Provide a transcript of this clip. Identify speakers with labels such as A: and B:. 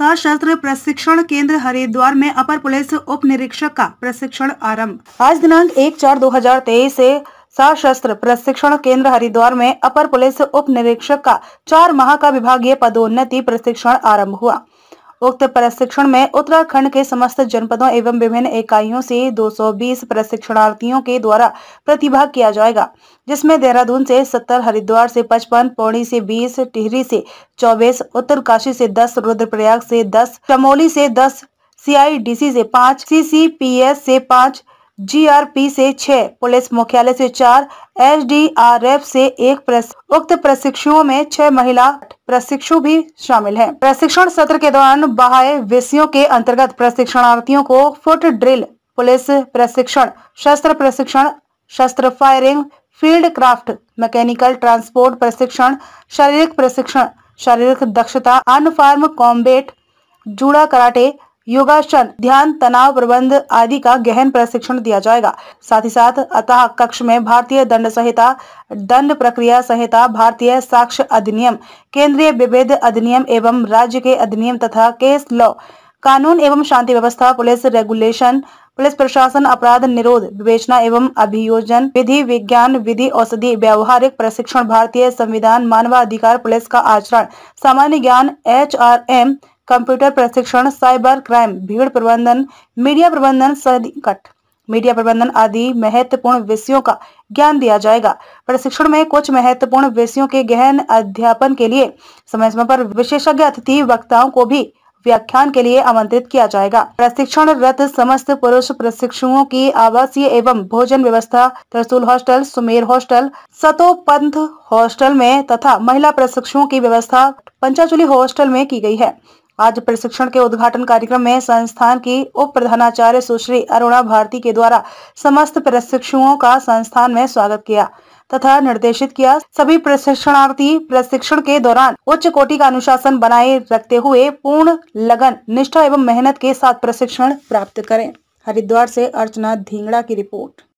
A: सशस्त्र प्रशिक्षण केंद्र हरिद्वार में अपर पुलिस उप निरीक्षक का प्रशिक्षण आरंभ आज दिनांक एक चार दो हजार तेईस से सशस्त्र प्रशिक्षण केंद्र हरिद्वार में अपर पुलिस उप निरीक्षक का चार माह का विभागीय पदोन्नति प्रशिक्षण आरंभ हुआ उक्त प्रशिक्षण में उत्तराखंड के समस्त जनपदों एवं विभिन्न इकाइयों से 220 प्रशिक्षणार्थियों के द्वारा प्रतिभाग किया जाएगा जिसमें देहरादून से 70 हरिद्वार से 55 पौड़ी से 20 टिहरी से 24 उत्तरकाशी से 10 रुद्रप्रयाग से 10 चमोली से 10 सीआईडीसी से 5 सीसीपीएस से 5 जीआरपी से छह पुलिस मुख्यालय से चार एफ से एक प्रस... उक्त प्रशिक्षुओं में छह महिला प्रशिक्षु भी शामिल हैं। प्रशिक्षण सत्र के दौरान बहाये विषयों के अंतर्गत प्रशिक्षणार्थियों को फुट ड्रिल पुलिस प्रशिक्षण शस्त्र प्रशिक्षण शस्त्र firing field craft mechanical transport प्रशिक्षण शारीरिक प्रशिक्षण शारीरिक दक्षता unarmed combat judo karate योगासन ध्यान तनाव प्रबंध आदि का गहन प्रशिक्षण दिया जाएगा साथ ही साथ अतः कक्ष में भारतीय दंड संहिता दंड प्रक्रिया संहिता भारतीय साक्ष्य अधिनियम केंद्रीय विभेद अधिनियम एवं राज्य के अधिनियम तथा केस लॉ कानून एवं शांति व्यवस्था पुलिस रेगुलेशन पुलिस प्रशासन अपराध निरोध विवेचना एवं अभियोजन विधि विज्ञान विधि औषधि व्यावहारिक प्रशिक्षण भारतीय संविधान मानवाधिकार पुलिस का आचरण सामान्य ज्ञान एच आर एम कंप्यूटर प्रशिक्षण साइबर क्राइम भीड़ प्रबंधन मीडिया प्रबंधन संकट मीडिया प्रबंधन आदि महत्वपूर्ण विषयों का ज्ञान दिया जाएगा प्रशिक्षण में कुछ महत्वपूर्ण विषयों के गहन अध्यापन के लिए समय समय पर विशेषज्ञ अतिथि वक्ताओं को भी व्याख्यान के लिए आमंत्रित किया जाएगा प्रशिक्षण रत समस्त पुरुष प्रशिक्षुओं की आवासीय एवं भोजन व्यवस्था Tarsul hostel Sumer hostel Satopanth hostel में तथा महिला प्रशिक्षुओं की व्यवस्था पंचाचुली हॉस्टल में की गई है आज प्रशिक्षण के उद्घाटन कार्यक्रम में संस्थान की उप प्रधानाचार्य सुश्री अरुणा भारती के द्वारा समस्त प्रशिक्षुओं का संस्थान में स्वागत किया तथा निर्देशित किया सभी प्रशिक्षणार्थी प्रशिक्षण के दौरान उच्च कोटि का अनुशासन बनाए रखते हुए पूर्ण लगन निष्ठा एवं मेहनत के साथ प्रशिक्षण प्राप्त करें हरिद्वार से अर्चना धींगड़ा की रिपोर्ट